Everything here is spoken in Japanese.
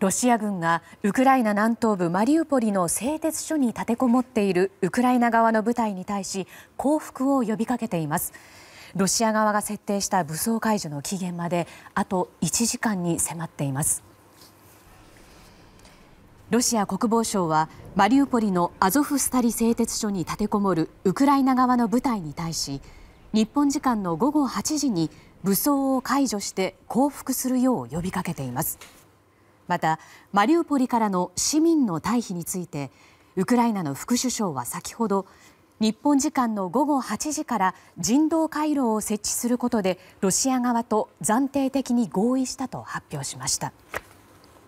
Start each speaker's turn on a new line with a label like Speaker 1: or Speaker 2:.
Speaker 1: ロシア軍がウクライナ南東部マリウポリの製鉄所に立てこもっているウクライナ側の部隊に対し降伏を呼びかけています。ロシア側が設定した武装解除の期限まであと1時間に迫っています。ロシア国防省はマリウポリのアゾフスタリ製鉄所に立てこもるウクライナ側の部隊に対し日本時間の午後8時に武装を解除して降伏するよう呼びかけています。また、マリウポリからの市民の退避についてウクライナの副首相は先ほど日本時間の午後8時から人道回廊を設置することでロシア側と暫定的に合意したと発表しました。